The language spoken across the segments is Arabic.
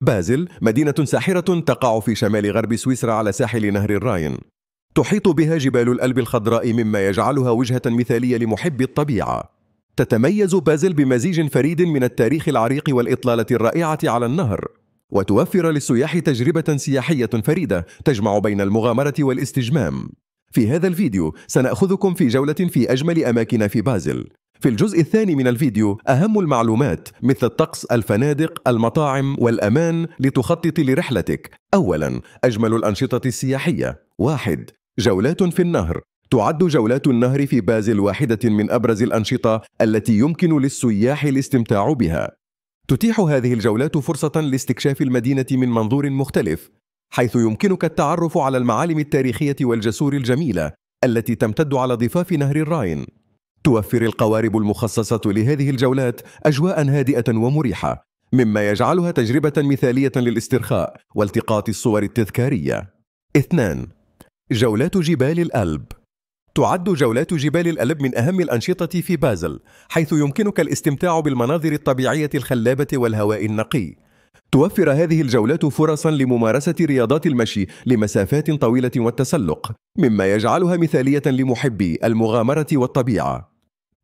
بازل مدينة ساحرة تقع في شمال غرب سويسرا على ساحل نهر الراين تحيط بها جبال الألب الخضراء مما يجعلها وجهة مثالية لمحبي الطبيعة تتميز بازل بمزيج فريد من التاريخ العريق والإطلالة الرائعة على النهر وتوفر للسياح تجربة سياحية فريدة تجمع بين المغامرة والاستجمام في هذا الفيديو سنأخذكم في جولة في أجمل أماكن في بازل في الجزء الثاني من الفيديو أهم المعلومات مثل الطقس الفنادق المطاعم والأمان لتخطط لرحلتك أولا أجمل الأنشطة السياحية واحد جولات في النهر تعد جولات النهر في بازل واحدة من أبرز الأنشطة التي يمكن للسياح الاستمتاع بها تتيح هذه الجولات فرصة لاستكشاف المدينة من منظور مختلف حيث يمكنك التعرف على المعالم التاريخية والجسور الجميلة التي تمتد على ضفاف نهر الراين توفر القوارب المخصصة لهذه الجولات أجواء هادئة ومريحة مما يجعلها تجربة مثالية للاسترخاء والتقاط الصور التذكارية 2. جولات جبال الألب تعد جولات جبال الألب من أهم الأنشطة في بازل حيث يمكنك الاستمتاع بالمناظر الطبيعية الخلابة والهواء النقي توفر هذه الجولات فرصا لممارسة رياضات المشي لمسافات طويلة والتسلق مما يجعلها مثالية لمحبي المغامرة والطبيعة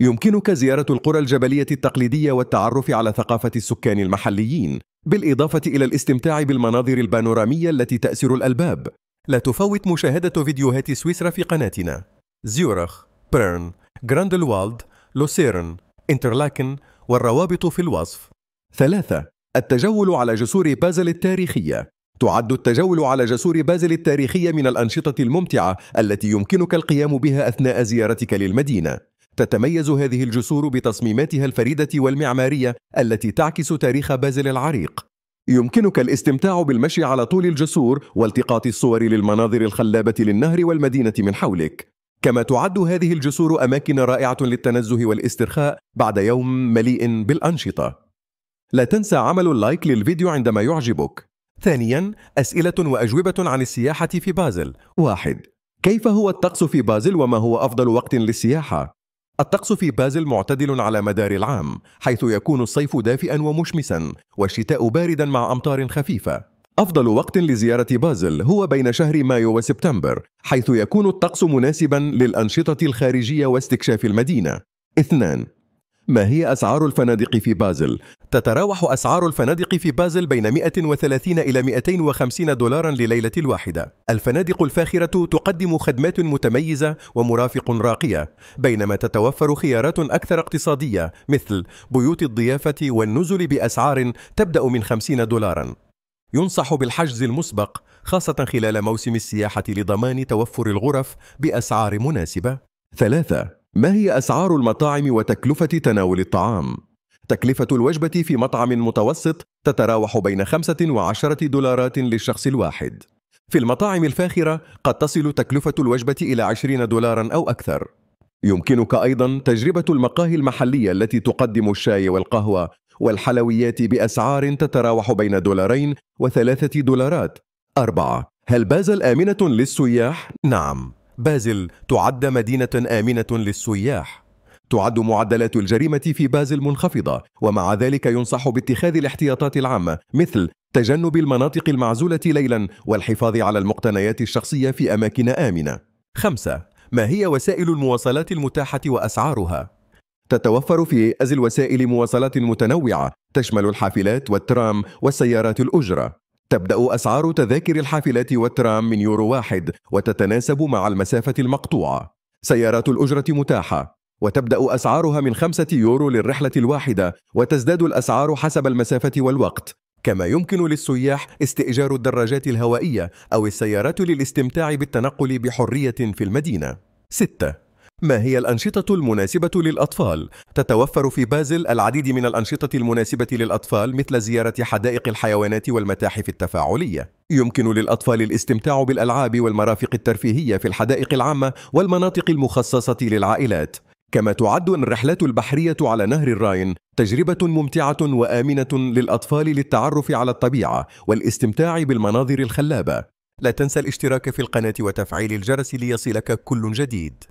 يمكنك زيارة القرى الجبلية التقليدية والتعرف على ثقافة السكان المحليين بالإضافة إلى الاستمتاع بالمناظر البانورامية التي تأسر الألباب لا تفوت مشاهدة فيديوهات سويسرا في قناتنا زيورخ، بيرن، جراندلوالد، لوسيرن، انترلاكن والروابط في الوصف ثلاثة التجول على جسور بازل التاريخية تعد التجول على جسور بازل التاريخية من الأنشطة الممتعة التي يمكنك القيام بها أثناء زيارتك للمدينة تتميز هذه الجسور بتصميماتها الفريدة والمعمارية التي تعكس تاريخ بازل العريق يمكنك الاستمتاع بالمشي على طول الجسور والتقاط الصور للمناظر الخلابة للنهر والمدينة من حولك كما تعد هذه الجسور أماكن رائعة للتنزه والاسترخاء بعد يوم مليء بالأنشطة لا تنسى عمل اللايك للفيديو عندما يعجبك ثانيا أسئلة وأجوبة عن السياحة في بازل واحد كيف هو الطقس في بازل وما هو أفضل وقت للسياحة؟ الطقس في بازل معتدل على مدار العام حيث يكون الصيف دافئا ومشمسا والشتاء باردا مع أمطار خفيفة أفضل وقت لزيارة بازل هو بين شهر مايو وسبتمبر حيث يكون الطقس مناسبا للأنشطة الخارجية واستكشاف المدينة اثنان ما هي أسعار الفنادق في بازل؟ تتراوح أسعار الفنادق في بازل بين 130 إلى 250 دولارا لليلة الواحدة. الفنادق الفاخرة تقدم خدمات متميزة ومرافق راقية، بينما تتوفر خيارات أكثر اقتصادية مثل بيوت الضيافة والنزل بأسعار تبدأ من 50 دولارا. ينصح بالحجز المسبق خاصة خلال موسم السياحة لضمان توفر الغرف بأسعار مناسبة. ثلاثة ما هي أسعار المطاعم وتكلفة تناول الطعام؟ تكلفة الوجبة في مطعم متوسط تتراوح بين خمسة وعشرة دولارات للشخص الواحد. في المطاعم الفاخرة قد تصل تكلفة الوجبة إلى 20 دولارا أو أكثر. يمكنك أيضا تجربة المقاهي المحلية التي تقدم الشاي والقهوة والحلويات بأسعار تتراوح بين دولارين وثلاثة دولارات. أربعة هل بازل آمنة للسياح؟ نعم. بازل تعد مدينة آمنة للسياح تعد معدلات الجريمة في بازل منخفضة ومع ذلك ينصح باتخاذ الاحتياطات العامة مثل تجنب المناطق المعزولة ليلا والحفاظ على المقتنيات الشخصية في أماكن آمنة 5. ما هي وسائل المواصلات المتاحة وأسعارها؟ تتوفر في أزل وسائل مواصلات متنوعة تشمل الحافلات والترام والسيارات الأجرة تبدأ أسعار تذاكر الحافلات والترام من يورو واحد وتتناسب مع المسافة المقطوعة سيارات الأجرة متاحة وتبدأ أسعارها من خمسة يورو للرحلة الواحدة وتزداد الأسعار حسب المسافة والوقت كما يمكن للسياح استئجار الدراجات الهوائية أو السيارات للاستمتاع بالتنقل بحرية في المدينة 6 ما هي الأنشطة المناسبة للأطفال؟ تتوفر في بازل العديد من الأنشطة المناسبة للأطفال مثل زيارة حدائق الحيوانات والمتاحف التفاعلية. يمكن للأطفال الاستمتاع بالألعاب والمرافق الترفيهية في الحدائق العامة والمناطق المخصصة للعائلات. كما تعد الرحلات البحرية على نهر الراين تجربة ممتعة وآمنة للأطفال للتعرف على الطبيعة والاستمتاع بالمناظر الخلابة. لا تنسى الاشتراك في القناة وتفعيل الجرس ليصلك كل جديد.